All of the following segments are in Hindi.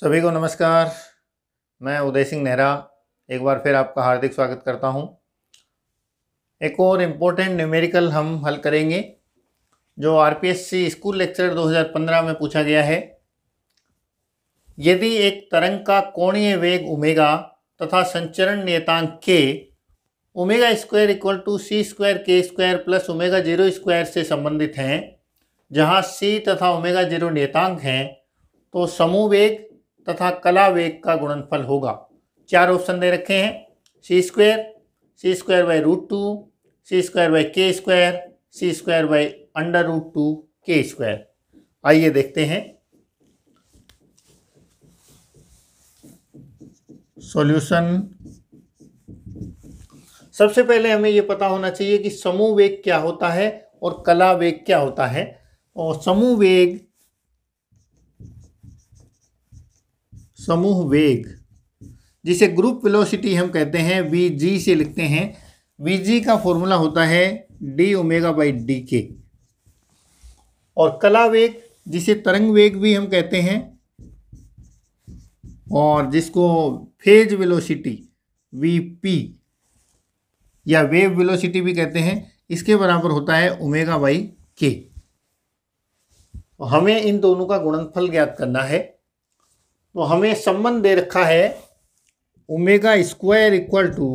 सभी को नमस्कार मैं उदय सिंह नेहरा एक बार फिर आपका हार्दिक स्वागत करता हूं। एक और इम्पोर्टेंट न्यूमेरिकल हम हल करेंगे जो आरपीएससी स्कूल लेक्चर 2015 में पूछा गया है यदि एक तरंग का कोणीय वेग उमेगा तथा संचरण नियतांक के omega square equal to C square K square plus omega zero square से संबंधित हैं जहां सी तथा ओमेगा जीरो नियतांक हैं तो समूह वेग तथा कला वेग का गुणनफल होगा चार ऑप्शन दे रखे हैं C square C square by root two C square by K square C square by under root two K square आइए देखते हैं सॉल्यूशन सबसे पहले हमें यह पता होना चाहिए कि समूह वेग क्या होता है और कला वेग क्या होता है और समूह वेग समूह वेग जिसे ग्रुप वेलोसिटी हम कहते हैं वी जी से लिखते हैं वी जी का फॉर्मूला होता है डी ओमेगा बाई डी के और कला वेग जिसे तरंग वेग भी हम कहते हैं और जिसको फेज वेलोसिटी वी पी या वेव वेलोसिटी भी कहते हैं इसके बराबर होता है ओमेगा बाई के हमें इन दोनों का गुणनफल ज्ञात करना है तो हमें संबंध दे रखा है omega square equal to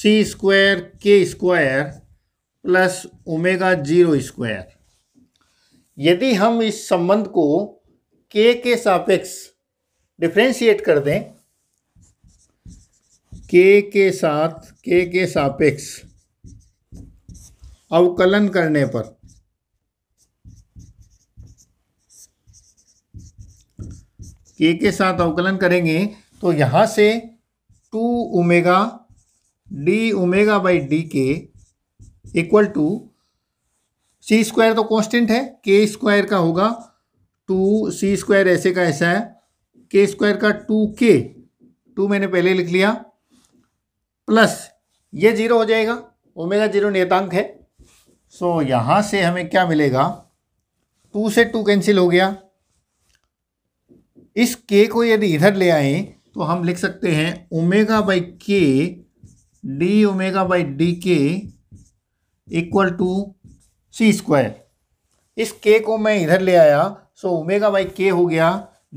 C square K square plus omega zero square यदि हम इस संबंध को के के सापेक्ष डिफ्रेंशिएट कर दें के के साथ के के सापेक्ष अवकलन करने पर के के साथ अवकलन करेंगे तो यहाँ से two omega d omega by d K equal to C square तो कांस्टेंट है के स्क्वायर का होगा टू सी स्क्वायर ऐसे का ऐसा है के स्क्वायर का टू के टू मैंने पहले लिख लिया प्लस ये जीरो हो जाएगा ओमेगा जीरो नियतांक है सो so, यहाँ से हमें क्या मिलेगा टू से टू कैंसिल हो गया इस के को यदि इधर ले आए तो हम लिख सकते हैं omega by K d omega by d K equal to C square इस के को मैं इधर ले आया सो ओमेगा बाई के हो गया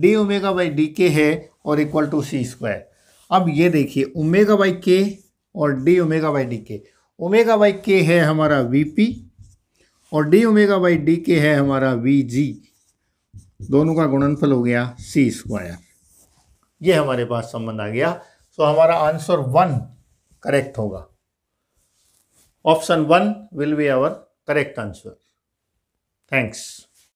D omega by d K है और इक्वल टू सी स्क्वायर अब ये देखिए ओमेगा बाई के और d omega by d K omega by K है हमारा वी पी और d omega by d K है हमारा वी जी दोनों का गुणनफल हो गया सी स्क्वायर ये हमारे पास संबंध आ गया सो so, हमारा आंसर वन करेक्ट होगा option one will be our correct answer thanks